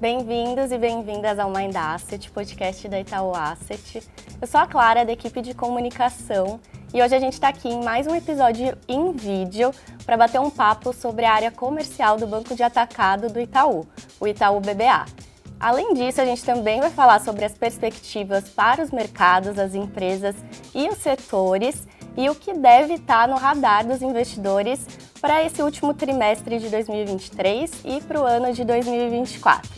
Bem-vindos e bem-vindas ao Mind Asset, podcast da Itaú Asset. Eu sou a Clara, da equipe de comunicação, e hoje a gente está aqui em mais um episódio em vídeo para bater um papo sobre a área comercial do Banco de Atacado do Itaú, o Itaú BBA. Além disso, a gente também vai falar sobre as perspectivas para os mercados, as empresas e os setores e o que deve estar tá no radar dos investidores para esse último trimestre de 2023 e para o ano de 2024.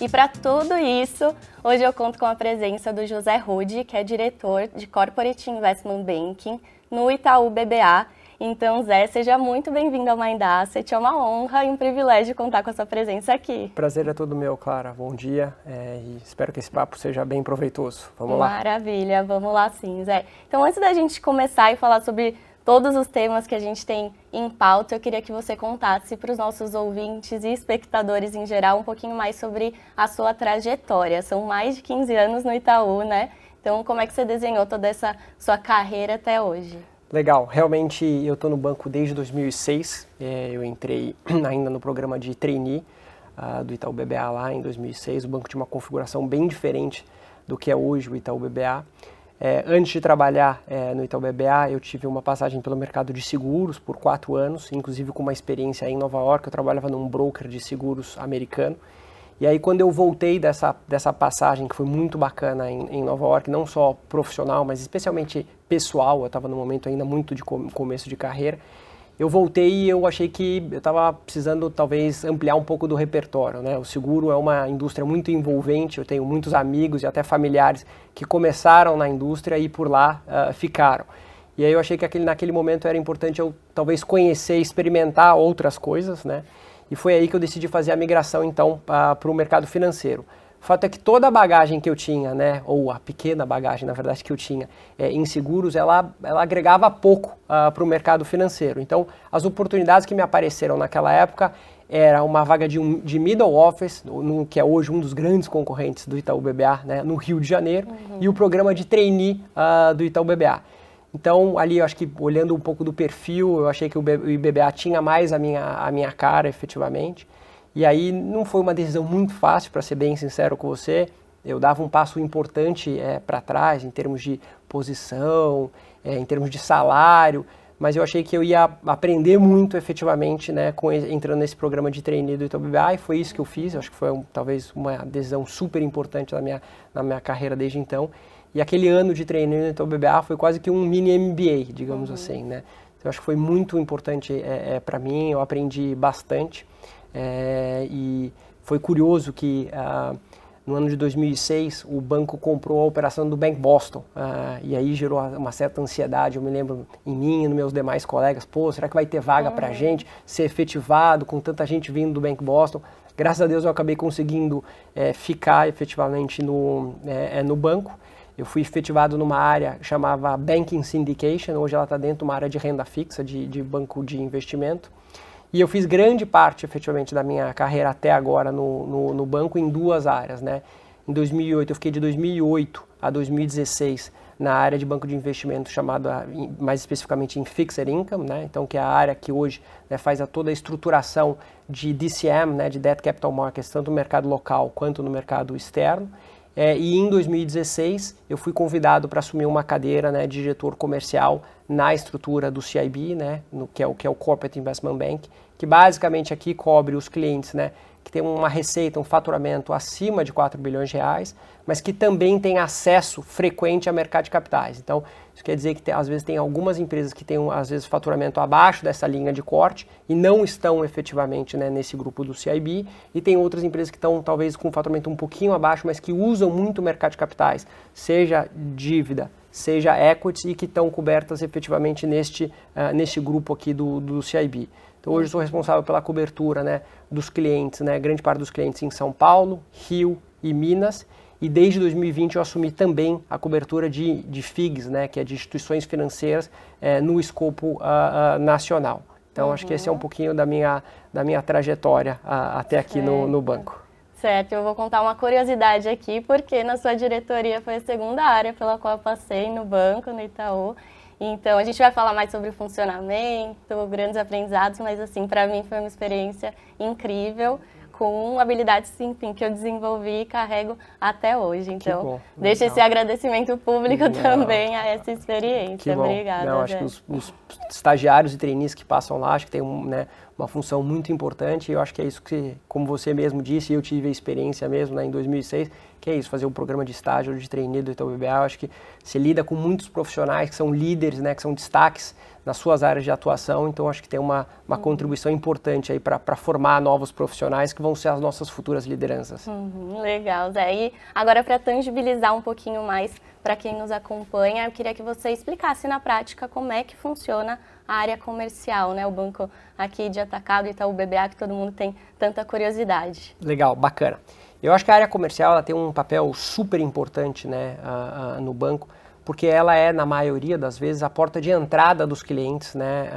E para tudo isso, hoje eu conto com a presença do José Rude, que é diretor de Corporate Investment Banking no Itaú BBA então, Zé, seja muito bem-vindo ao Mind Asset. É uma honra e um privilégio contar com a sua presença aqui. Prazer é todo meu, Clara. Bom dia é, e espero que esse papo seja bem proveitoso. Vamos lá. Maravilha, vamos lá sim, Zé. Então, antes da gente começar e falar sobre todos os temas que a gente tem em pauta, eu queria que você contasse para os nossos ouvintes e espectadores em geral um pouquinho mais sobre a sua trajetória. São mais de 15 anos no Itaú, né? Então, como é que você desenhou toda essa sua carreira até hoje? Legal, realmente eu estou no banco desde 2006, é, eu entrei ainda no programa de trainee uh, do Itaú BBA lá em 2006, o banco tinha uma configuração bem diferente do que é hoje o Itaú BBA. É, antes de trabalhar é, no Itaú BBA, eu tive uma passagem pelo mercado de seguros por quatro anos, inclusive com uma experiência em Nova York, eu trabalhava num broker de seguros americano, e aí quando eu voltei dessa, dessa passagem, que foi muito bacana em, em Nova York, não só profissional, mas especialmente pessoal, eu estava no momento ainda muito de começo de carreira. Eu voltei e eu achei que eu estava precisando talvez ampliar um pouco do repertório, né? O seguro é uma indústria muito envolvente, eu tenho muitos amigos e até familiares que começaram na indústria e por lá uh, ficaram. E aí eu achei que aquele, naquele momento era importante eu talvez conhecer, experimentar outras coisas, né? E foi aí que eu decidi fazer a migração então ah, para o mercado financeiro. O fato é que toda a bagagem que eu tinha, né, ou a pequena bagagem, na verdade, que eu tinha é, em seguros, ela, ela agregava pouco uh, ah, para o mercado financeiro. Então, as oportunidades que me apareceram naquela época era uma vaga de, um, de middle office, no, que é hoje um dos grandes concorrentes do Itaú BBA, né, no Rio de Janeiro, uhum. e o programa de trainee uh, do Itaú BBA. Então, ali, eu acho que olhando um pouco do perfil, eu achei que o IBBA tinha mais a minha, a minha cara, efetivamente. E aí não foi uma decisão muito fácil, para ser bem sincero com você. Eu dava um passo importante é, para trás em termos de posição, é, em termos de salário, mas eu achei que eu ia aprender muito efetivamente né, com, entrando nesse programa de treinador do Itaú BBA e foi isso que eu fiz. Eu acho que foi um, talvez uma decisão super importante na minha, na minha carreira desde então. E aquele ano de treinador do Itaú BBA foi quase que um mini MBA, digamos uhum. assim. Né? Então, eu acho que foi muito importante é, é para mim, eu aprendi bastante. É, e foi curioso que ah, no ano de 2006 o banco comprou a operação do Bank Boston ah, e aí gerou uma certa ansiedade. Eu me lembro em mim e nos meus demais colegas: pô, será que vai ter vaga uhum. para gente ser efetivado com tanta gente vindo do Bank Boston? Graças a Deus eu acabei conseguindo é, ficar efetivamente no, é, é no banco. Eu fui efetivado numa área que chamava Banking Syndication, hoje ela está dentro de uma área de renda fixa, de, de banco de investimento. E eu fiz grande parte, efetivamente, da minha carreira até agora no, no, no banco em duas áreas, né? Em 2008, eu fiquei de 2008 a 2016 na área de banco de investimento chamada, ah, mais especificamente, em Fixed Income, né? Então, que é a área que hoje né, faz a toda a estruturação de DCM, né, de Debt Capital Markets, tanto no mercado local quanto no mercado externo. É, e em 2016 eu fui convidado para assumir uma cadeira né, de diretor comercial na estrutura do CIB, né, no, que, é o, que é o Corporate Investment Bank, que basicamente aqui cobre os clientes, né? Que tem uma receita, um faturamento acima de 4 bilhões de reais, mas que também tem acesso frequente a mercado de capitais. Então, isso quer dizer que às vezes tem algumas empresas que têm, às vezes, faturamento abaixo dessa linha de corte e não estão efetivamente né, nesse grupo do CIB, e tem outras empresas que estão, talvez, com faturamento um pouquinho abaixo, mas que usam muito o mercado de capitais, seja dívida, seja equity, e que estão cobertas efetivamente neste, uh, neste grupo aqui do, do CIB. Então hoje eu sou responsável pela cobertura né, dos clientes, né, grande parte dos clientes em São Paulo, Rio e Minas. E desde 2020 eu assumi também a cobertura de, de FIGs, né, que é de instituições financeiras, é, no escopo uh, uh, nacional. Então uhum. acho que esse é um uhum. pouquinho da minha, da minha trajetória uh, até aqui no, no banco. Certo, eu vou contar uma curiosidade aqui, porque na sua diretoria foi a segunda área pela qual eu passei no banco, no Itaú. Então, a gente vai falar mais sobre o funcionamento, grandes aprendizados, mas assim, para mim foi uma experiência incrível com habilidades, enfim, que eu desenvolvi e carrego até hoje. Então, bom, deixa esse agradecimento público Não. também a tá essa experiência. Obrigada. Não, acho que os, os, estagiários e trainees que passam lá, acho que tem um, né, uma função muito importante. E eu acho que é isso que, como você mesmo disse, eu tive a experiência mesmo né, em 2006, que é isso, fazer um programa de estágio de treinador do Itaú BBA. Eu acho que se lida com muitos profissionais que são líderes, né, que são destaques nas suas áreas de atuação, então acho que tem uma, uma uhum. contribuição importante aí para formar novos profissionais que vão ser as nossas futuras lideranças. Uhum, legal, Zé. E agora para tangibilizar um pouquinho mais para quem nos acompanha, eu queria que você explicasse na prática como é que funciona a área comercial, né? O banco aqui de atacado, Itaú BBA, que todo mundo tem tanta curiosidade. Legal, bacana. Eu acho que a área comercial ela tem um papel super importante né, no banco, porque ela é, na maioria das vezes, a porta de entrada dos clientes né,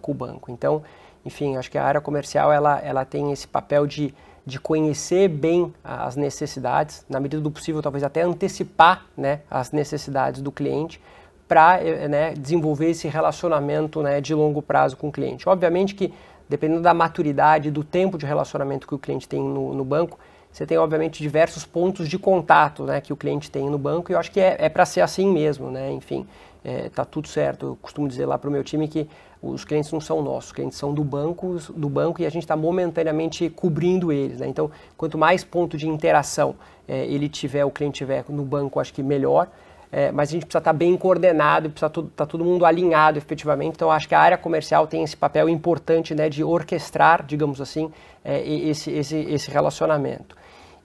com o banco. Então, enfim, acho que a área comercial ela, ela tem esse papel de, de conhecer bem as necessidades, na medida do possível, talvez até antecipar né, as necessidades do cliente para eh, eh, né, desenvolver esse relacionamento né, de longo prazo com o cliente. Obviamente que, dependendo da maturidade, do tempo de relacionamento que o cliente tem no, no banco, você tem, obviamente, diversos pontos de contato né, que o cliente tem no banco, e eu acho que é, é para ser assim mesmo, né? Enfim, é, tá tudo certo. Eu costumo dizer lá para o meu time que os clientes não são nossos, os clientes são do banco, do banco e a gente está momentaneamente cobrindo eles. Né? Então, quanto mais ponto de interação é, ele tiver, o cliente tiver no banco, acho que melhor é, mas a gente precisa estar bem coordenado, precisa estar tá todo mundo alinhado efetivamente. Então, acho que a área comercial tem esse papel importante né, de orquestrar, digamos assim, é, esse, esse, esse relacionamento.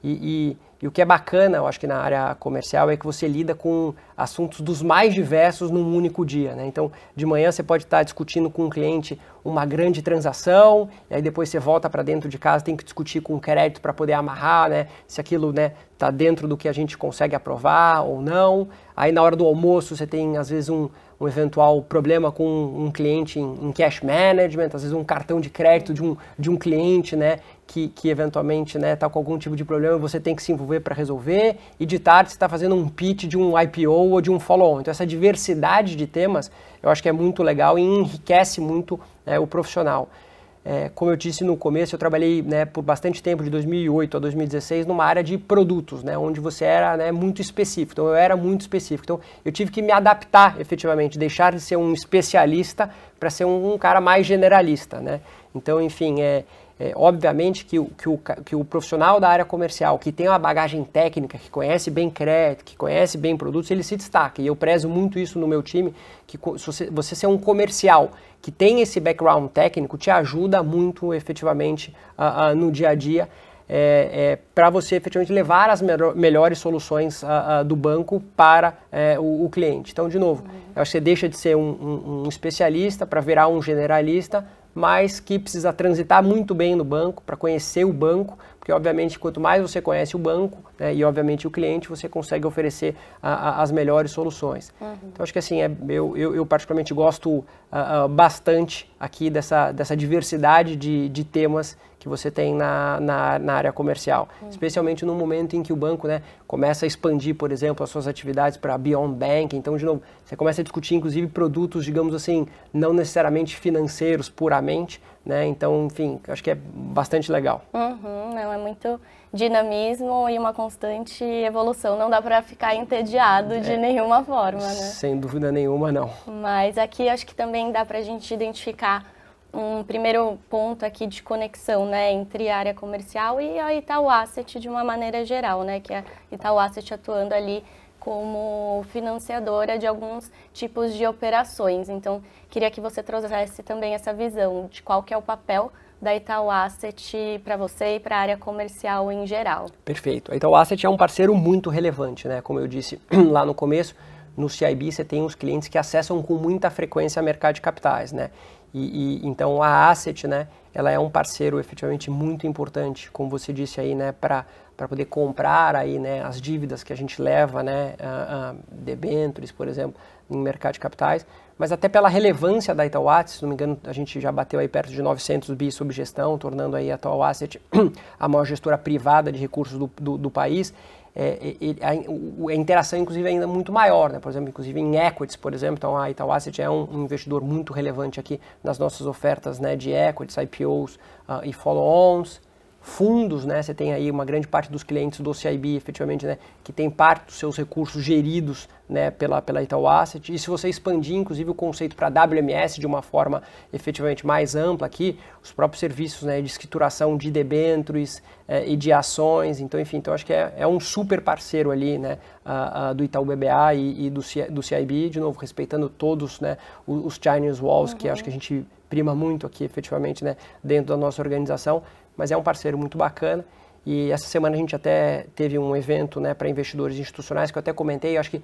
E, e, e, o que é bacana, eu acho que na área comercial, é que você lida com assuntos dos mais diversos num único dia. Né? Então, de manhã você pode estar discutindo com um cliente uma grande transação, e aí depois você volta para dentro de casa, tem que discutir com o crédito para poder amarrar né? se aquilo está né, tá dentro do que a gente consegue aprovar ou não. Aí, na hora do almoço, você tem, às vezes, um, um eventual problema com um cliente em, em, cash management, às vezes um cartão de crédito de um, de um cliente, né? que, que eventualmente está né, tá com algum tipo de problema e você tem que se envolver para resolver, e de tarde você está fazendo um pitch de um IPO ou de um follow-on. Então, essa diversidade de temas eu acho que é muito legal e enriquece muito né, o profissional. É, como eu disse no começo, eu trabalhei né, por bastante tempo, de 2008 a 2016, numa área de produtos, né, onde você era né, muito específico. Então, eu era muito específico. Então, eu tive que me adaptar efetivamente, deixar de ser um especialista para ser um, um, cara mais generalista. Né? Então, enfim, é, é, obviamente que o, que, o, que o profissional da área comercial, que tem uma bagagem técnica, que conhece bem crédito, que conhece bem produtos, ele se destaca. E eu prezo muito isso no meu time, que você, você ser um comercial que tem esse background técnico te ajuda muito efetivamente uh, uh, no dia a dia é, é, para você efetivamente levar as melhores soluções uh, uh, do banco para uh, o, o, cliente. Então, de novo, uhum. você deixa de ser um, um, um especialista para virar um generalista mas que precisa transitar muito bem no banco para conhecer o banco porque obviamente quanto mais você conhece o banco né, e obviamente o cliente, você consegue oferecer a, a, as melhores soluções. Uhum. Então acho que assim, é, eu, eu, eu, particularmente gosto uh, bastante aqui dessa, dessa diversidade de, de temas que você tem na, na, na área comercial, uhum. especialmente no momento em que o banco né, começa a expandir, por exemplo, as suas atividades para Beyond Bank. Então, de novo, você começa a discutir, inclusive, produtos, digamos assim, não necessariamente financeiros puramente, né? Então, enfim, acho que é bastante legal. Uhum, não, é muito dinamismo e uma constante evolução. Não dá para ficar entediado é, de nenhuma forma, né? Sem dúvida nenhuma, não. Mas aqui acho que também dá para a gente identificar um primeiro ponto aqui de conexão, né, entre a área comercial e a Itaú Asset de uma maneira geral, né, que é Itaú Asset atuando ali como financiadora de alguns tipos de operações. Então, queria que você trouxesse também essa visão de qual que é o papel da Itaú Asset para você e para a área comercial em geral. Perfeito. A Itaú Asset é um parceiro muito relevante, né? Como eu disse lá no começo, no CIB você tem os clientes que acessam com muita frequência o mercado de capitais, né? E, e, então a Asset, né, ela é um parceiro efetivamente muito importante, como você disse aí, né, para para poder comprar aí, né, as dívidas que a gente leva, né, a, a debentures, por exemplo, no mercado de capitais, mas até pela relevância da Itaú Asset, se não me engano, a gente já bateu aí perto de 900 bi sob gestão, tornando aí a Itaú Asset a maior gestora privada de recursos do, do, do país é, a, a, interação, inclusive, é ainda muito maior. Né? Por exemplo, inclusive em equities, por exemplo, então a Itaú Asset é um, um investidor muito relevante aqui nas nossas ofertas né, de equities, IPOs uh, ah, e follow-ons fundos, né? Você tem aí uma grande parte dos clientes do CIB, efetivamente, né? Que tem parte dos seus recursos geridos, né? Pela, pela Itaú Asset. E se você expandir, inclusive, o conceito para WMS de uma forma efetivamente mais ampla aqui, os próprios serviços, né? De escrituração de debêntures eh, e de ações. Então, enfim, então acho que é, é um super parceiro ali, né? do Itaú BBA e, e do, C, do CIB, de novo, respeitando todos, né? Os, os Chinese Walls, uhum. que acho que a uhum. gente prima muito aqui, efetivamente, né? Dentro da nossa organização mas é um parceiro muito bacana. E essa semana a gente até teve um evento né, para investidores institucionais que eu até comentei. Eu acho que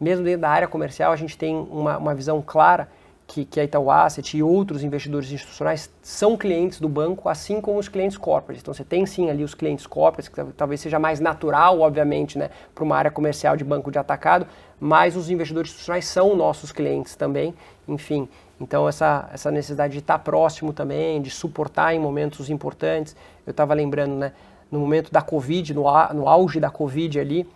mesmo dentro da área comercial a gente tem uma, uma visão clara que, que a é Itaú Asset e outros investidores institucionais são clientes do banco, assim como os clientes corporates. Então você tem sim ali os clientes corporates, que talvez seja mais natural, obviamente, né, para uma área comercial de banco de atacado, mas os investidores institucionais são nossos clientes também, enfim. Então, essa, essa necessidade de estar próximo também, de suportar em momentos importantes. Eu estava lembrando, né, no momento da Covid, no, no auge da Covid ali,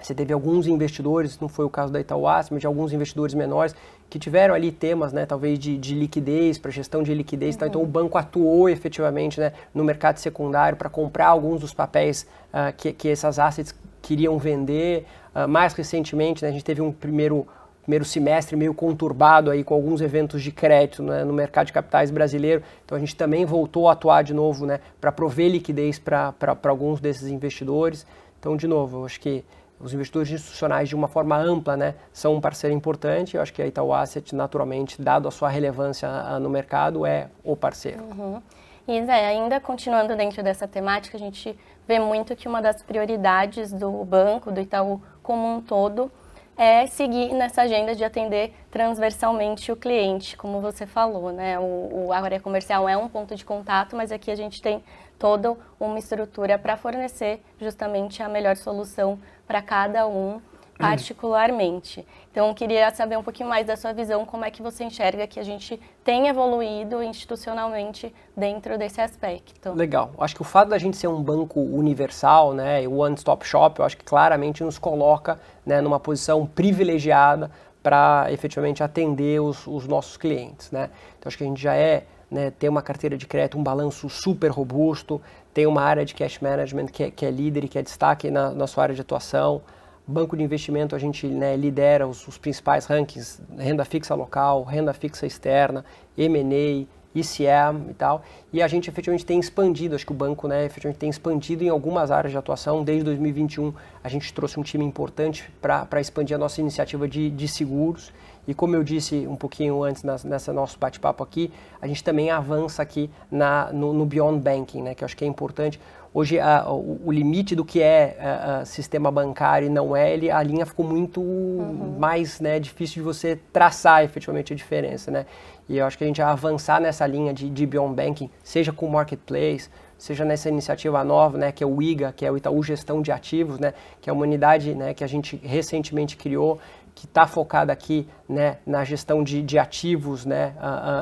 você teve alguns investidores, não foi o caso da Itaúas, mas de alguns investidores menores que tiveram ali temas, né, talvez de, de liquidez, para gestão de liquidez. Uhum. Tal. Então o uhum. banco atuou efetivamente né, no mercado secundário para comprar alguns dos papéis uh, que, que essas assets queriam vender. Uh, mais recentemente, né, a gente teve um primeiro primeiro semestre meio conturbado aí com alguns eventos de crédito né, no mercado de capitais brasileiro. Então a gente também voltou a atuar de novo né, para prover liquidez para alguns desses investidores. Então, de novo, eu acho que os investidores institucionais de uma forma ampla né, são um parceiro importante. Eu acho que a Itaú Asset, naturalmente, dado a sua relevância no mercado, é o parceiro. Uhum. E Zé, ainda continuando dentro dessa temática, a gente vê muito que uma das prioridades do banco, do Itaú como um todo, é seguir nessa agenda de atender transversalmente o cliente, como você falou, né? O, o área comercial é um ponto de contato, mas aqui a gente tem toda uma estrutura para fornecer justamente a melhor solução para cada um particularmente. Então, eu queria saber um pouquinho mais da sua visão, como é que você enxerga que a gente tem evoluído institucionalmente dentro desse aspecto. Legal. Acho que o fato da gente ser um banco universal, né, one stop shop, eu acho que claramente nos coloca, né, numa posição privilegiada para efetivamente atender os, os, nossos clientes, né. Então, acho que a gente já é né, tem uma carteira de crédito, um balanço super robusto, tem uma área de cash management que é, que é líder e que é destaque na, na sua área de atuação, Banco de investimento, a gente né, lidera os, os, principais rankings, renda fixa local, renda fixa externa, M&A, ICM e tal. E a gente efetivamente tem expandido, acho que o banco né, efetivamente tem expandido em algumas áreas de atuação. Desde 2021, a gente trouxe um time importante para expandir a nossa iniciativa de, de seguros. E como eu disse um pouquinho antes nas, nessa nosso bate-papo aqui, a gente também avança aqui na, no, no Beyond Banking, né, que eu acho que é importante Hoje, a, o, o, limite do que é a, a sistema bancário e não é, ele, a linha ficou muito uhum. mais né, difícil de você traçar efetivamente a diferença, né? E eu acho que a gente avançar nessa linha de, de Beyond Banking, seja com o Marketplace, seja nessa iniciativa nova, né, que é o IGA, que é o Itaú Gestão de Ativos, né, que é uma unidade né, que a gente recentemente criou, que está focada aqui né, na gestão de, de ativos né,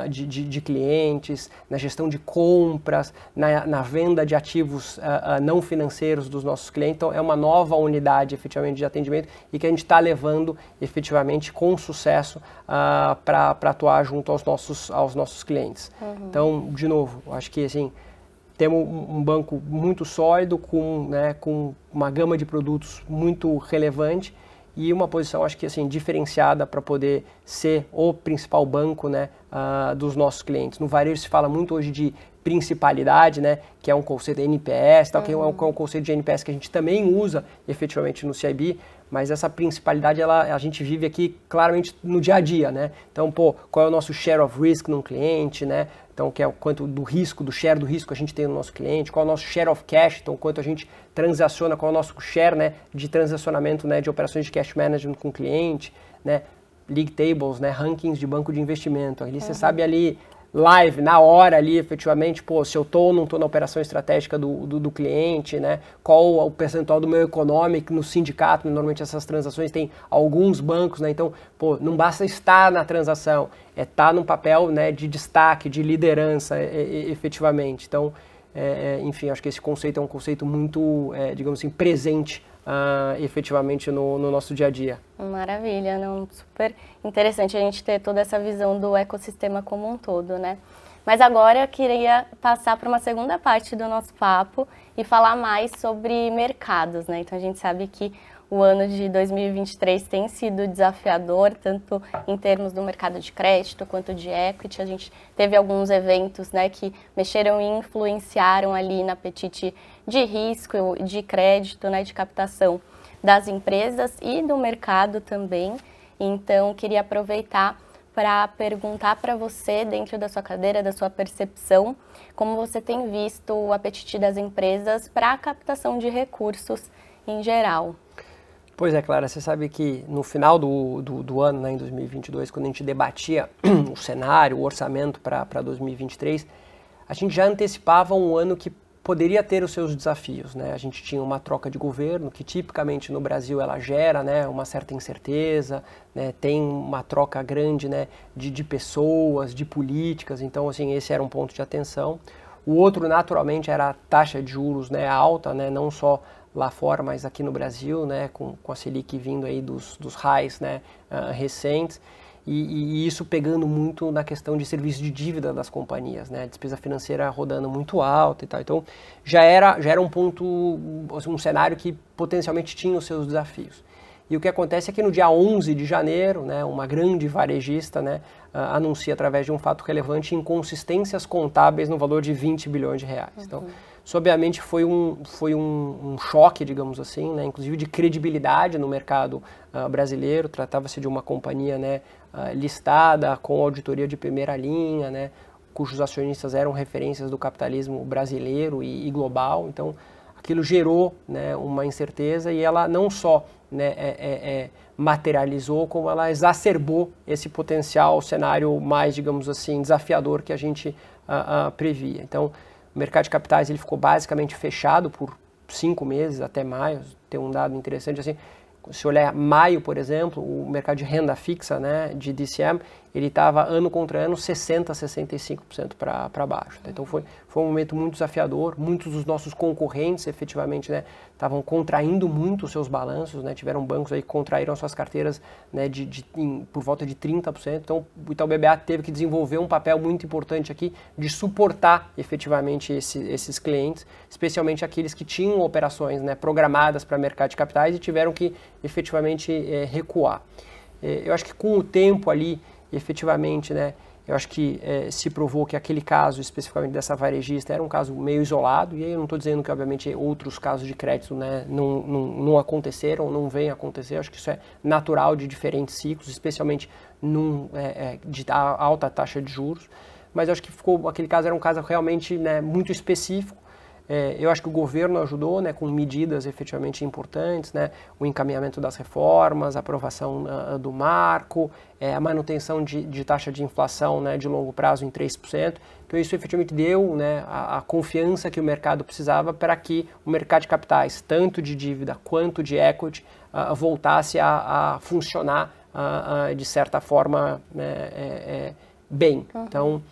uh, de, de, de, clientes, na gestão de compras, na, na venda de ativos uh, não financeiros dos nossos clientes. Então, é uma nova unidade efetivamente de atendimento e que a gente está levando efetivamente com sucesso uh, para atuar junto aos nossos, aos nossos clientes. Uhum. Então, de novo, acho que assim temos um banco muito sólido, com, né, com uma gama de produtos muito relevante e uma posição, acho que assim, diferenciada para poder ser o principal banco né, uh, dos nossos clientes. No varejo se fala muito hoje de principalidade, né, que é um conceito de NPS, tal, é uhum. que é um, conceito de NPS que a gente também usa efetivamente no CIB, mas essa principalidade ela, a gente vive aqui claramente no dia a dia, né? Então, pô, qual é o nosso share of risk num cliente, né? Então, que é o quanto do risco, do share do risco a gente tem no nosso cliente, qual é o nosso share of cash, então quanto a gente transaciona, qual é o nosso share né, de transacionamento né, de operações de cash management com o cliente, né? League tables, né, rankings de banco de investimento. Ali uhum. você sabe ali live, na hora ali, efetivamente, pô, se eu estou ou não estou na operação estratégica do, do, do, cliente, né? Qual o percentual do meu econômico no sindicato, né? normalmente essas transações tem alguns bancos, né? Então, pô, não basta estar na transação, é estar tá num papel né, de destaque, de liderança, é, é, efetivamente. Então, é, é, enfim, acho que esse conceito é um conceito muito, é, digamos assim, presente uh, efetivamente no, no, nosso dia a dia. Maravilha, não, super interessante a gente ter toda essa visão do ecossistema como um todo, né? Mas agora eu queria passar para uma segunda parte do nosso papo e falar mais sobre mercados, né? Então a gente sabe que o ano de 2023 tem sido desafiador, tanto em termos do mercado de crédito quanto de equity. A gente teve alguns eventos né, que mexeram e influenciaram ali no apetite de risco, de crédito, né, de captação das empresas e do mercado também. Então, queria aproveitar para perguntar para você, dentro da sua cadeira, da sua percepção, como você tem visto o apetite das empresas para a captação de recursos em geral. Pois é, Clara, você sabe que no final do, do, do ano, né, em 2022, quando a gente debatia o cenário, o orçamento para 2023, a gente já antecipava um ano que poderia ter os seus desafios, né? A gente tinha uma troca de governo que tipicamente no Brasil ela gera, né, uma certa incerteza, né? Tem uma troca grande, né, de, de pessoas, de políticas. Então, assim, esse era um ponto de atenção. O outro, naturalmente, era a taxa de juros, né, alta, né, não só lá fora, mas aqui no Brasil, né, com, com a Selic vindo aí dos, dos highs, né, uh, recentes. E, e, isso pegando muito na questão de serviço de dívida das companhias, né? A despesa financeira rodando muito alta e tal. Então, já era, já era um ponto, assim, um cenário que potencialmente tinha os seus desafios. E o que acontece é que no dia 11 de janeiro, né, uma grande varejista né, anuncia através de um fato relevante inconsistências contábeis no valor de 20 bilhões de reais. Então, uhum. Então, isso obviamente foi um, foi um, um choque, digamos assim, né, inclusive de credibilidade no mercado uh, brasileiro. Tratava-se de uma companhia né, uh, listada, com auditoria de primeira linha, né, cujos acionistas eram referências do capitalismo brasileiro e, e global. Então, aquilo gerou né, uma incerteza e ela não só né, é, é, é, materializou, como ela exacerbou esse potencial cenário mais, digamos assim, desafiador que a gente uh, previa. Então, o mercado de capitais ele ficou basicamente fechado por cinco meses até maio. Tem um dado interessante assim. Se olhar maio, por exemplo, o mercado de renda fixa, né, de DCM, ele estava ano contra ano 60%, 65% para baixo. Tá? Então foi, foi um momento muito desafiador, muitos dos nossos concorrentes efetivamente estavam né, contraindo muito os seus balanços, né, tiveram bancos aí que contraíram suas carteiras né, de, de em, por volta de 30%, então o Itaú BBA teve que desenvolver um papel muito importante aqui de suportar efetivamente esse, esses clientes, especialmente aqueles que tinham operações né, programadas para mercado de capitais e tiveram que efetivamente é, recuar. É, eu acho que com o tempo ali e efetivamente, né, eu acho que é, se provou que aquele caso, especificamente dessa varejista, era um caso meio isolado, e aí eu não estou dizendo que, obviamente, outros casos de crédito né, não, não, não aconteceram, não vêm acontecer, eu acho que isso é natural de diferentes ciclos, especialmente num, é, de alta taxa de juros, mas eu acho que ficou, aquele caso era um caso realmente né, muito específico, é, eu acho que o governo ajudou né, com medidas efetivamente importantes, né, o encaminhamento das reformas, a aprovação uh, do marco, é, a manutenção de, de, taxa de inflação né, de longo prazo em 3%. Então isso efetivamente deu né, a, a confiança que o mercado precisava para que o mercado de capitais, tanto de dívida quanto de equity, uh, voltasse a, a funcionar uh, de certa forma né, é, é bem. Uhum. Então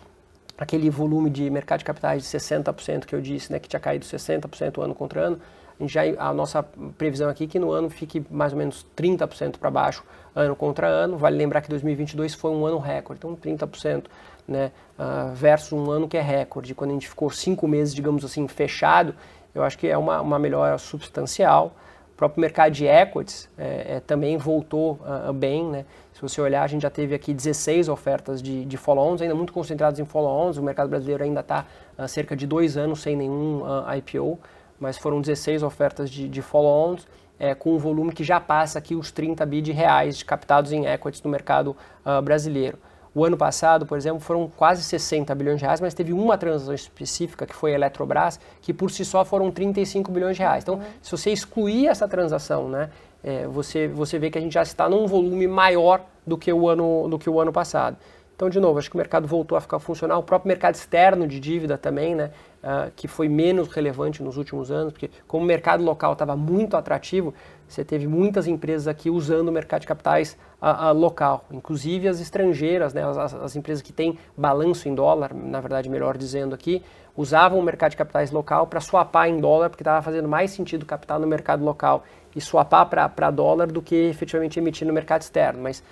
aquele volume de mercado de capitais de 60% que eu disse, né, que tinha caído 60% ano contra ano, a, já, a nossa previsão aqui é que no ano fique mais ou menos 30% para baixo ano contra ano. Vale lembrar que 2022 foi um ano recorde, então 30% né, uh, versus um ano que é recorde. Quando a gente ficou cinco meses, digamos assim, fechado, eu acho que é uma, uma melhora substancial. O próprio mercado de equities é, é, também voltou uh, bem, né? Se você olhar, a gente já teve aqui 16 ofertas de, de follow-ons, ainda muito concentrados em follow-ons. O mercado brasileiro ainda está há ah, cerca de dois anos sem nenhum uh, ah, IPO, mas foram 16 ofertas de, de follow-ons. É, com um volume que já passa aqui os 30 bi de reais captados em equities do mercado uh, brasileiro. O ano passado, por exemplo, foram quase 60 bilhões de reais, mas teve uma transação específica, que foi a Eletrobras, que por si só foram 35 bilhões de reais. Então, uhum. se você excluir essa transação né, é, você, você vê que a gente já está num volume maior do que, o ano, do que o ano passado. Então, de novo, acho que o mercado voltou a ficar funcional, o próprio mercado externo de dívida também, né, uh, que foi menos relevante nos últimos anos, porque como o mercado local estava muito atrativo, você teve muitas empresas aqui usando o mercado de capitais uh, uh, local, inclusive as estrangeiras, né, as, as empresas que têm balanço em dólar, na verdade, melhor dizendo aqui, usavam o mercado de capitais local para swapar em dólar, porque estava fazendo mais sentido captar no mercado local e swapar para dólar do que efetivamente emitir no mercado externo. Mas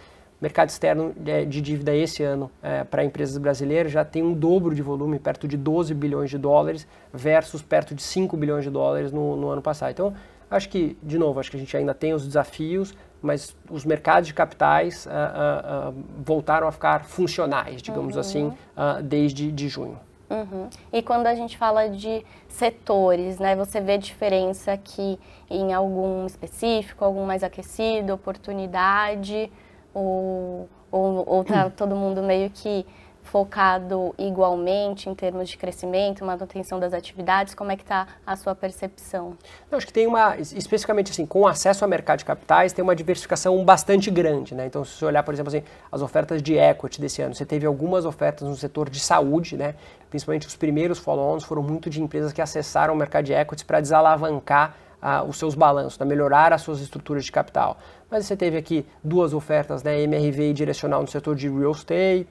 mercado externo é, de dívida esse ano é, para empresas brasileiras já tem um dobro de volume, perto de 12 bilhões de dólares, versus perto de 5 bilhões de dólares no, no, ano passado. Então, acho que, de novo, acho que a gente ainda tem os desafios, mas os mercados de capitais ah, ah, ah, voltaram a ficar funcionais, digamos uhum. assim, desde de junho. Uhum. E quando a gente fala de setores, né, você vê diferença aqui em algum específico, algum mais aquecido, oportunidade, ou, ou, ou tá todo mundo meio que focado igualmente em termos de crescimento, manutenção das atividades? Como é que está a sua percepção? Eu acho que tem uma, especificamente assim, com acesso ao mercado de capitais, tem uma diversificação bastante grande, né? Então, se você olhar, por exemplo, assim, as ofertas de equity desse ano, você teve algumas ofertas no setor de saúde, né? Principalmente os primeiros follow-ons foram muito de empresas que acessaram o mercado de equity para desalavancar ah, os seus balanços, para né? melhorar as suas estruturas de capital. Mas você teve aqui duas ofertas, né, MRV e direcional no setor de real estate,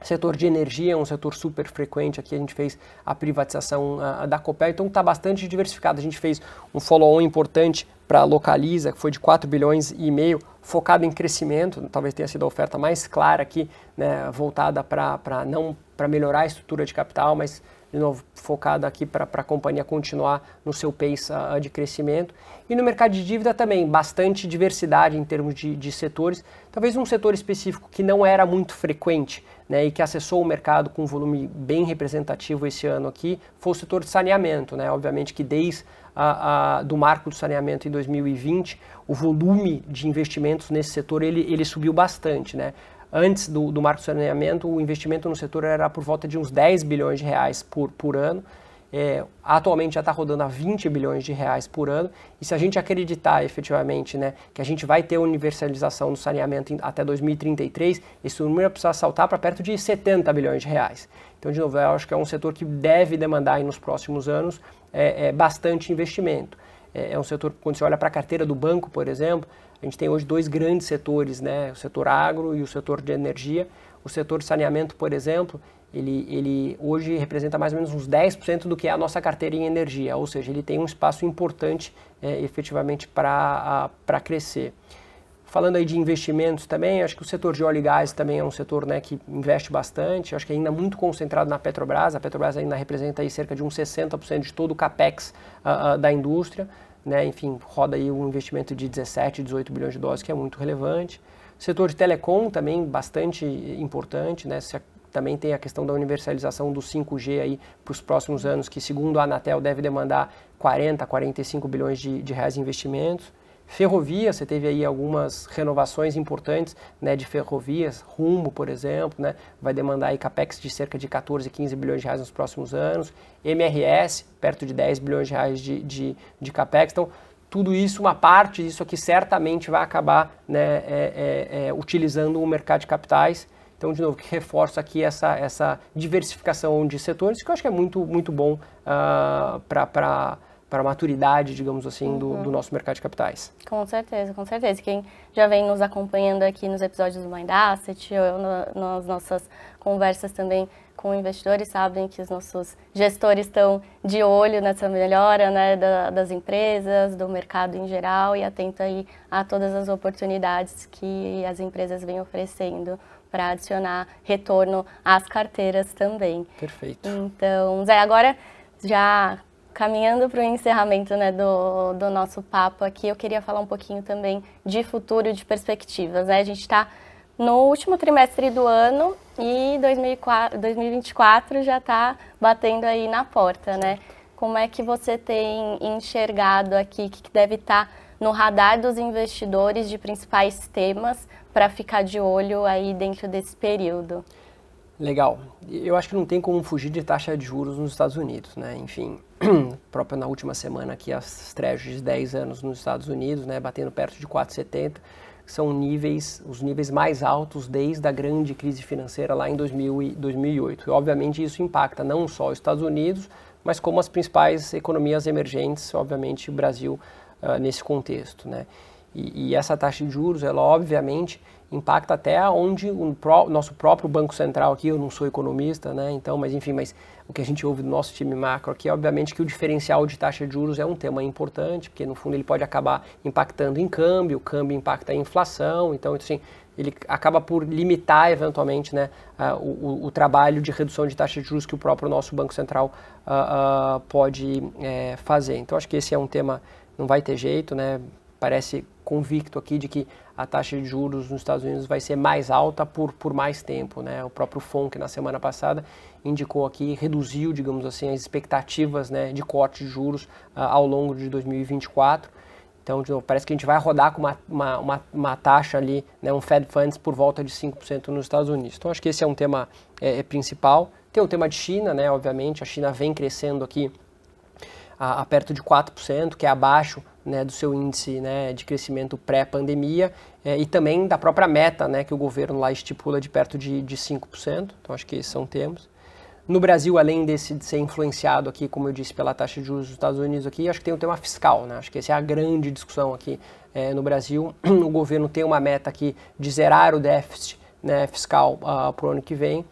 Setor de energia, um setor super frequente aqui, a gente fez a privatização a, ah, da Copel, então está bastante diversificado. A gente fez um follow-on importante para a Localiza, que foi de 4 bilhões e meio, focado em crescimento, talvez tenha sido a oferta mais clara aqui, né, voltada para não para melhorar a estrutura de capital, mas de novo, focado aqui para a companhia continuar no seu pace uh, de crescimento. E no mercado de dívida também, bastante diversidade em termos de, de setores. Talvez um setor específico que não era muito frequente né, e que acessou o mercado com um volume bem representativo esse ano aqui, foi o setor de saneamento. Né? Obviamente que desde a, a, do marco do saneamento em 2020, o volume de investimentos nesse setor ele, ele subiu bastante. Né? antes do, do marco do saneamento, o investimento no setor era por volta de uns 10 bilhões de reais por, por ano. É, atualmente já está rodando a 20 bilhões de reais por ano. E se a gente acreditar efetivamente né, que a gente vai ter universalização do saneamento em, até 2033, esse número vai precisar saltar para perto de 70 bilhões de reais. Então, de novo, eu acho que é um setor que deve demandar nos próximos anos é, é, bastante investimento. É, é um setor, quando você olha para a carteira do banco, por exemplo, a gente tem hoje dois grandes setores, né? o setor agro e o setor de energia. O setor de saneamento, por exemplo, ele, ele hoje representa mais ou menos uns 10% do que é a nossa carteira em energia, ou seja, ele tem um espaço importante é, efetivamente para crescer. Falando aí de investimentos também, acho que o setor de óleo e gás também é um setor né, que investe bastante, acho que é ainda muito concentrado na Petrobras, a Petrobras ainda representa aí cerca de uns 60% de todo o capex uh, uh, da indústria, né, enfim, roda aí um investimento de 17, 18 bilhões de dólares, que é muito relevante. setor de telecom também bastante importante, né, também tem a questão da universalização do 5G aí para os próximos anos, que segundo a Anatel deve demandar 40, 45 bilhões de, de reais em investimentos. Ferrovia, você teve aí algumas renovações importantes né, de ferrovias, Rumo, por exemplo, né, vai demandar aí capex de cerca de 14, 15 bilhões de reais nos próximos anos, MRS, perto de 10 bilhões de reais de, de, de capex. Então, tudo isso, uma parte disso aqui certamente vai acabar né, é, é, é, utilizando o mercado de capitais. Então, de novo, que reforça aqui essa, essa diversificação de setores, que eu acho que é muito, muito bom uh, ah, para para a maturidade, digamos assim, uhum. do, do, nosso mercado de capitais. Com certeza, com certeza. Quem já vem nos acompanhando aqui nos episódios do Mind Asset, ou no, nas nossas conversas também com investidores, sabem que os nossos gestores estão de olho nessa melhora né, da, das empresas, do mercado em geral e atento aí a todas as oportunidades que as empresas vêm oferecendo para adicionar retorno às carteiras também. Perfeito. Então, Zé, agora já caminhando para o encerramento né, do, do nosso papo aqui, eu queria falar um pouquinho também de futuro, de perspectivas. Né? A gente está no último trimestre do ano e 2004, 2024 já está batendo aí na porta, né? Como é que você tem enxergado aqui o que deve estar tá no radar dos investidores de principais temas para ficar de olho aí dentro desse período? Legal. Eu acho que não tem como fugir de taxa de juros nos Estados Unidos, né? Enfim, próprio na última semana aqui as trechos de 10 anos nos Estados Unidos, né, batendo perto de 4,70, são níveis, os níveis mais altos desde a grande crise financeira lá em 2000 e 2008. E obviamente isso impacta não só os Estados Unidos, mas como as principais economias emergentes, obviamente o Brasil uh, nesse contexto, né? E, e, essa taxa de juros, ela obviamente impacta até onde o nosso próprio Banco Central aqui, eu não sou economista, né? Então, mas enfim, mas o que a gente ouve do nosso time macro aqui, é obviamente que o diferencial de taxa de juros é um tema importante, porque no fundo ele pode acabar impactando em câmbio, o câmbio impacta em inflação, então assim, ele acaba por limitar eventualmente né, uh, o, o, trabalho de redução de taxa de juros que o próprio nosso Banco Central uh, uh, pode é, fazer. Então acho que esse é um tema, não vai ter jeito, né? parece convicto aqui de que a taxa de juros nos Estados Unidos vai ser mais alta por, por mais tempo. Né? O próprio FONC, na semana passada, indicou aqui, reduziu, digamos assim, as expectativas né, de corte de juros uh, ao longo de 2024. Então, novo, parece que a gente vai rodar com uma, uma, uma, uma taxa ali, né, um Fed Funds por volta de 5% nos Estados Unidos. Então, acho que esse é um tema é, é, principal. Tem o tema de China, né, obviamente, a China vem crescendo aqui a, a perto de 4%, que é abaixo né, do seu índice né, de crescimento pré-pandemia é, e também da própria meta né, que o governo lá estipula de perto de, de 5%. Então, acho que esses são termos. No Brasil, além desse de ser influenciado aqui, como eu disse, pela taxa de juros dos Estados Unidos aqui, acho que tem o tema fiscal, né? Acho que essa é a grande discussão aqui é, no Brasil. O governo tem uma meta aqui de zerar o déficit né, fiscal uh, ah, para o ano que vem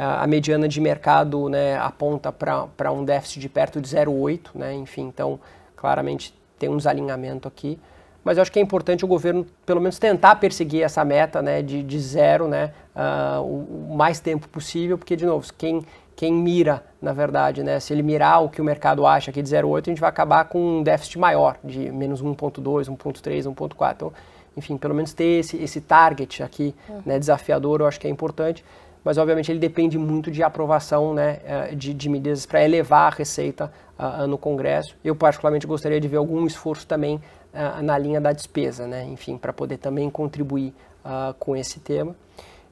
a mediana de mercado né, aponta para um déficit de perto de 0,8, né, enfim, então claramente tem um desalinhamento aqui. Mas eu acho que é importante o governo, pelo menos, tentar perseguir essa meta né, de, de zero né, uh, o, o mais tempo possível, porque, de novo, quem, quem mira, na verdade, né? Se ele mirar o que o mercado acha aqui de 0,8, a gente vai acabar com um déficit maior, de menos 1,2, 1,3, 1,4. Então, enfim, pelo menos ter esse, esse target aqui, uhum. né, desafiador, eu acho que é importante mas obviamente ele depende muito de aprovação né, é, de, de medidas para elevar a receita uh, no Congresso. Eu particularmente gostaria de ver algum esforço também uh, na linha da despesa, né, enfim, para poder também contribuir uh, com esse tema.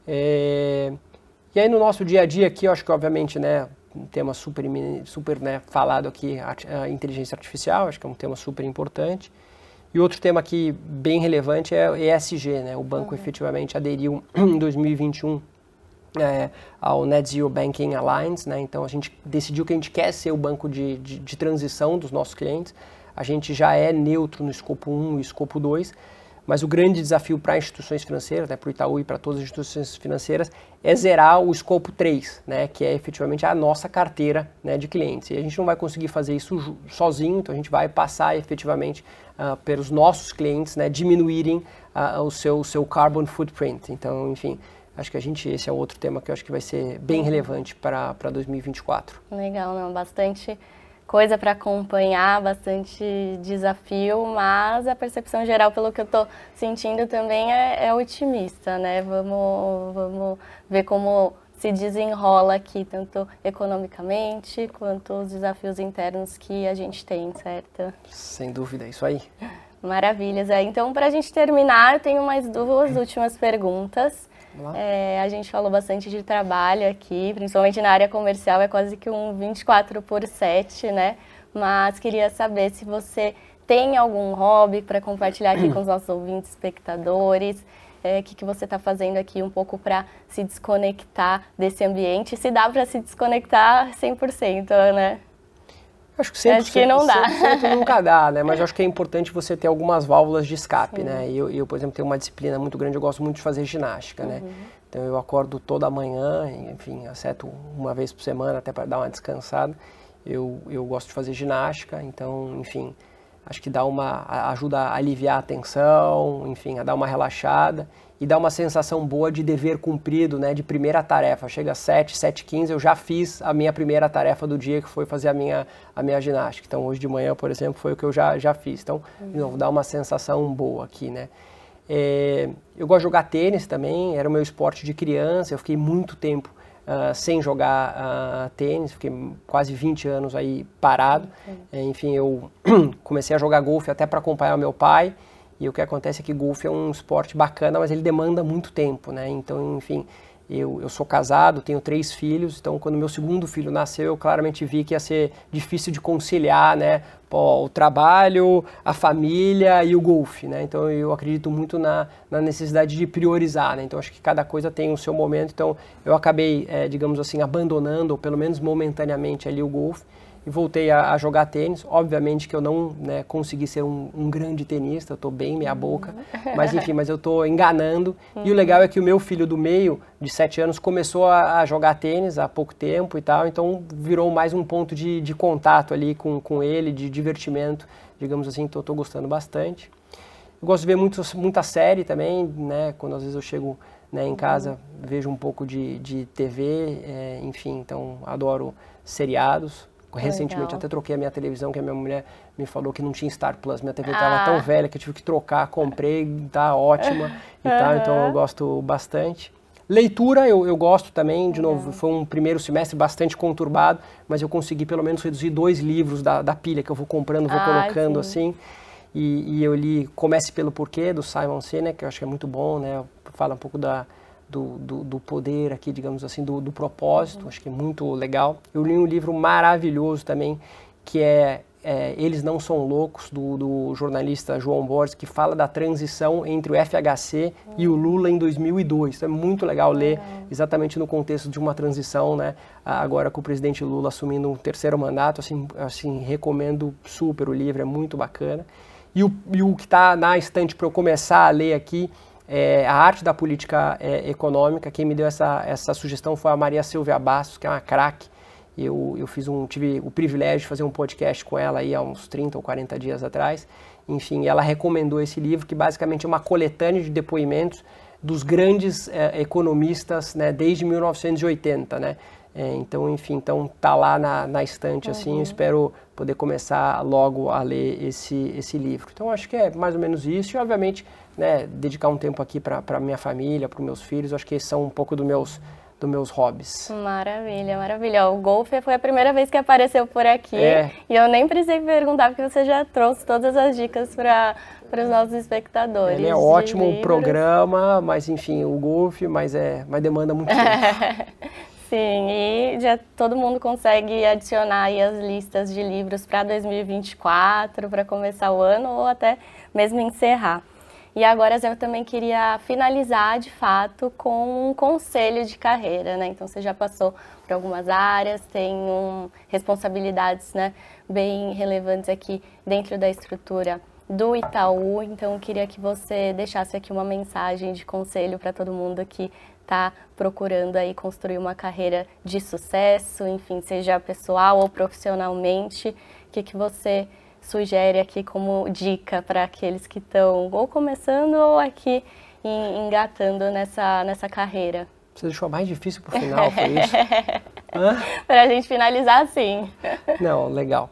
É... E aí no nosso dia a dia aqui, eu acho que obviamente, né, um tema super, super né, falado aqui, a, ah, inteligência artificial, acho que é um tema super importante. E outro tema aqui bem relevante é o ESG, né? O banco uhum. efetivamente aderiu em 2021 é, ao Net Zero Banking Alliance, né? então a gente decidiu que a gente quer ser o banco de, de, de transição dos nossos clientes, a gente já é neutro no escopo 1 e escopo 2, mas o grande desafio para instituições financeiras, né, para o Itaú e para todas as instituições financeiras, é zerar o escopo 3, né, que é efetivamente a nossa carteira né, de clientes. E a gente não vai conseguir fazer isso sozinho, então a gente vai passar efetivamente uh, pelos nossos clientes né, diminuírem uh, o, seu, o seu carbon footprint. Então, enfim, Acho que a gente, esse é outro tema que eu acho que vai ser bem relevante para 2024. Legal, não, bastante coisa para acompanhar, bastante desafio, mas a percepção geral, pelo que eu estou sentindo também, é, é, otimista, né? Vamos, vamos ver como se desenrola aqui, tanto economicamente quanto os desafios internos que a gente tem, certo? Sem dúvida, é isso aí. Maravilhas, É. Então, para a gente terminar, eu tenho mais duas últimas perguntas. É, a gente falou bastante de trabalho aqui, principalmente na área comercial, é quase que um 24 por 7, né? Mas queria saber se você tem algum hobby para compartilhar aqui com os nossos ouvintes, espectadores, é, o é, que, que você está fazendo aqui um pouco para se desconectar desse ambiente, se dá para se desconectar 100%, né? Acho que sempre, que não dá. nunca dá, né? Mas acho que é importante você ter algumas válvulas de escape, Sim. né? E eu, eu, por exemplo, tenho uma disciplina muito grande, eu gosto muito de fazer ginástica, né? uhum. né? Então eu acordo toda manhã, enfim, acerto uma vez por semana até para dar uma descansada. Eu, eu gosto de fazer ginástica, então, enfim, Acho que dá uma ajuda a aliviar a tensão, enfim, a dar uma relaxada e dá uma sensação boa de dever cumprido, né, de primeira tarefa. Chega às 7, 7 15, eu já fiz a minha primeira tarefa do dia, que foi fazer a minha, a minha ginástica. Então, hoje de manhã, por exemplo, foi o que eu já, já fiz. Então, de novo, dá uma sensação boa aqui, né. É, eu gosto de jogar tênis também, era o meu esporte de criança, eu fiquei muito tempo uh, sem jogar uh, tênis, fiquei quase 20 anos aí parado. É, enfim, eu comecei a jogar golfe até para acompanhar o meu pai. E o que acontece é que golfe é um esporte bacana, mas ele demanda muito tempo, né? Então, enfim, eu, eu sou casado, tenho três filhos, então quando meu segundo filho nasceu, eu claramente vi que ia ser difícil de conciliar, né? Pô, o trabalho, a família e o golfe, né? Então eu acredito muito na, na necessidade de priorizar, né? Então acho que cada coisa tem o seu momento, então eu acabei, é, digamos assim, abandonando, ou pelo menos momentaneamente ali o golfe e voltei a, a, jogar tênis. Obviamente que eu não né, consegui ser um, um grande tenista, eu tô bem meia uhum. boca, uhum. mas enfim, mas eu tô enganando. Uhum. E o uhum. legal é que o meu filho do meio, de 7 anos, começou a, a, jogar tênis há pouco tempo e tal, então virou mais um ponto de, de contato ali com, com ele, de divertimento, digamos assim, então eu tô gostando bastante. Eu gosto de ver muito, muita série também, né, quando às vezes eu chego né, em casa, uhum. vejo um pouco de, de TV, é, eh, enfim, então adoro seriados, Recentemente Legal. até troquei a minha televisão, que a minha mulher me falou que não tinha Star Plus. Minha TV estava ah. tão velha que eu tive que trocar, comprei, tá ótima e tal, então eu gosto bastante. Leitura eu, eu gosto também, de novo, uhum. foi um primeiro semestre bastante conturbado, mas eu consegui pelo menos reduzir dois livros da, da pilha que eu vou comprando, vou ah, colocando sim. assim. E, e eu li Comece pelo Porquê, do Simon Sinek, que eu acho que é muito bom, né? Fala um pouco da, do, do, do, poder aqui, digamos assim, do, do propósito, uhum. acho que é muito legal. Eu li um livro maravilhoso também, que é, é Eles Não São Loucos, do, do, jornalista João Borges, que fala da transição entre o FHC uhum. e o Lula em 2002. Então é muito legal ler, uhum. exatamente no contexto de uma transição, né? Agora com o presidente Lula assumindo um terceiro mandato, assim, assim recomendo super o livro, é muito bacana. E o, e o que está na estante para eu começar a ler aqui é, a arte da política é, econômica. Quem me deu essa, essa sugestão foi a Maria Silvia Bastos, que é uma craque. Eu, eu fiz um, tive o privilégio de fazer um podcast com ela aí há uns 30 ou 40 dias atrás. Enfim, ela recomendou esse livro, que basicamente é uma coletânea de depoimentos dos grandes é, economistas né, desde 1980. Né? É, então, enfim, então tá lá na, na estante assim, uhum. assim. espero poder começar logo a ler esse esse livro. Então acho que é mais ou menos isso. E obviamente, né, dedicar um tempo aqui para minha família, para meus filhos. Acho que são um pouco dos meus dos meus hobbies. Maravilha, maravilha. O golfe foi a primeira vez que apareceu por aqui é. e eu nem precisei perguntar porque você já trouxe todas as dicas para para os nossos espectadores. Ele é né, ótimo o programa, mas enfim, o golfe, mas é, mas demanda muito tempo. Sim, e já todo mundo consegue adicionar aí as listas de livros para 2024, para começar o ano ou até mesmo encerrar. E agora eu também queria finalizar de fato com um conselho de carreira, né? Então você já passou por algumas áreas, tem um, responsabilidades né, bem relevantes aqui dentro da estrutura do Itaú, então eu queria que você deixasse aqui uma mensagem de conselho para todo mundo que está procurando aí construir uma carreira de sucesso, enfim, seja pessoal ou profissionalmente, o que, que você sugere aqui como dica para aqueles que estão ou começando ou aqui engatando nessa, nessa carreira? Você deixou mais difícil para o final, foi isso? para a gente finalizar, sim. Não, legal.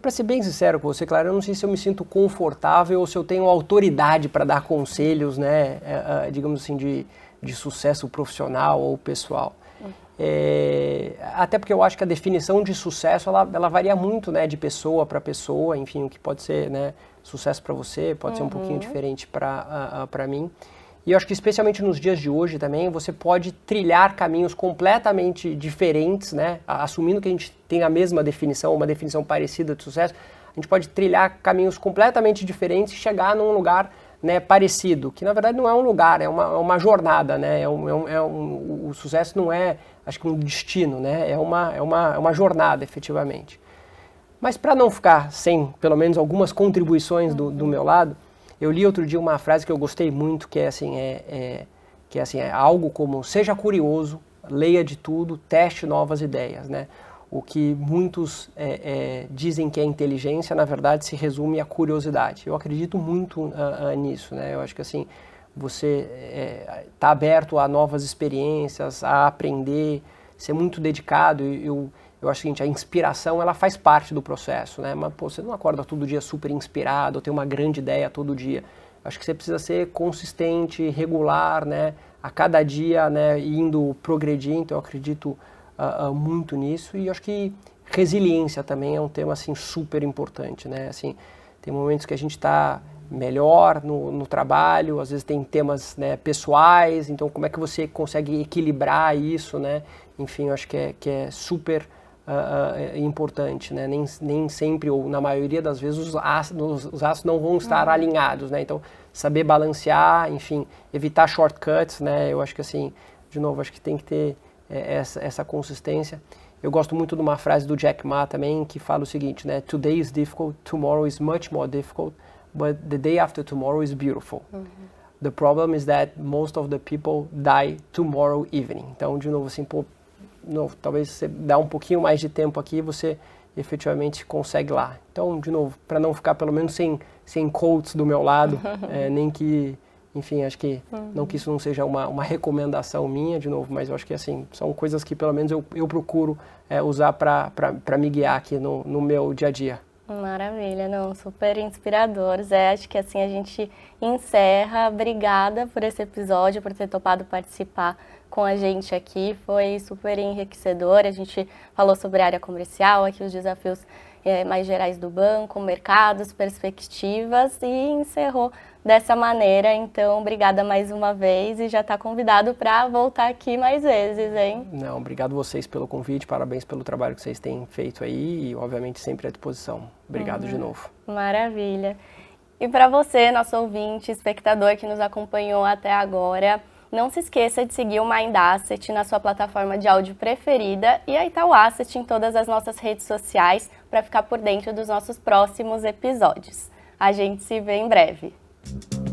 Para ser bem sincero com você, claro, eu não sei se eu me sinto confortável ou se eu tenho autoridade para dar conselhos, né, eh, eh, digamos assim, de, de sucesso profissional ou pessoal. Hum. É, até porque eu acho que a definição de sucesso ela, ela varia muito, né, de pessoa para pessoa. Enfim, o que pode ser, né, sucesso para você pode uhum. ser um pouquinho uhum. diferente para para mim. E eu acho que especialmente nos dias de hoje também você pode trilhar caminhos completamente diferentes, né, assumindo que a gente tem a mesma definição, uma definição parecida de sucesso. A gente pode trilhar caminhos completamente diferentes e chegar num lugar né, parecido, que na verdade não é um lugar, é uma, é uma jornada, né? É um, é um, é um, o sucesso não é, acho que um destino, né? É uma, é uma, é uma jornada, efetivamente. Mas para não ficar sem, pelo menos, algumas contribuições do, do meu lado, eu li outro dia uma frase que eu gostei muito, que é assim, é, é que é assim, é algo como seja curioso, leia de tudo, teste novas ideias, né? O que muitos é, é, dizem que é inteligência, na verdade, se resume à curiosidade. Eu acredito muito uh, uh, nisso, né? Eu acho que assim você está é, tá aberto a novas experiências, a aprender, ser muito dedicado. Eu, eu acho que a inspiração ela faz parte do processo, né? Mas pô, você não acorda todo dia super inspirado, tem uma grande ideia todo dia. Acho que você precisa ser consistente, regular, né? A cada dia, né? Indo progredindo. Então, eu acredito uh, muito nisso e acho que resiliência também é um tema assim super importante, né? Assim, tem momentos que a gente está melhor no, no, trabalho, às vezes tem temas né, pessoais, então como é que você consegue equilibrar isso, né? Enfim, eu acho que é, que é super uh, uh, importante, né? Nem, nem sempre, ou na maioria das vezes, os aços, os aços não vão estar uhum. alinhados, né? Então, saber balancear, enfim, evitar shortcuts, né? Eu acho que assim, de novo, acho que tem que ter é, essa, essa consistência. Eu gosto muito de uma frase do Jack Ma também que fala o seguinte, né? Today is difficult, tomorrow is much more difficult, but the day after tomorrow is beautiful. Uhum. The problem is that most of the people die tomorrow evening. Então, de novo, assim, pô, talvez você dá um pouquinho mais de tempo aqui, você efetivamente consegue lá. Então, de novo, para não ficar pelo menos sem, sem quotes do meu lado, é, nem que enfim, acho que uhum. não que isso não seja uma, uma recomendação minha, de novo, mas eu acho que assim, são coisas que pelo menos eu, eu procuro é, usar para me guiar aqui no, no meu dia a dia. Maravilha, não, super inspiradores. É, acho que assim a gente encerra. Obrigada por esse episódio, por ter topado participar com a gente aqui. Foi super enriquecedor. A gente falou sobre área comercial, aqui os desafios é, mais gerais do banco, mercados, perspectivas e encerrou dessa maneira. Então, obrigada mais uma vez e já está convidado para voltar aqui mais vezes, hein? Não, obrigado vocês pelo convite, parabéns pelo trabalho que vocês têm feito aí e, obviamente, sempre à disposição. Obrigado uhum. de novo. Maravilha. E para você, nosso ouvinte, espectador que nos acompanhou até agora, não se esqueça de seguir o Mind Asset na sua plataforma de áudio preferida e a Itaú Asset em todas as nossas redes sociais para ficar por dentro dos nossos próximos episódios. A gente se vê em breve. Mm-hmm.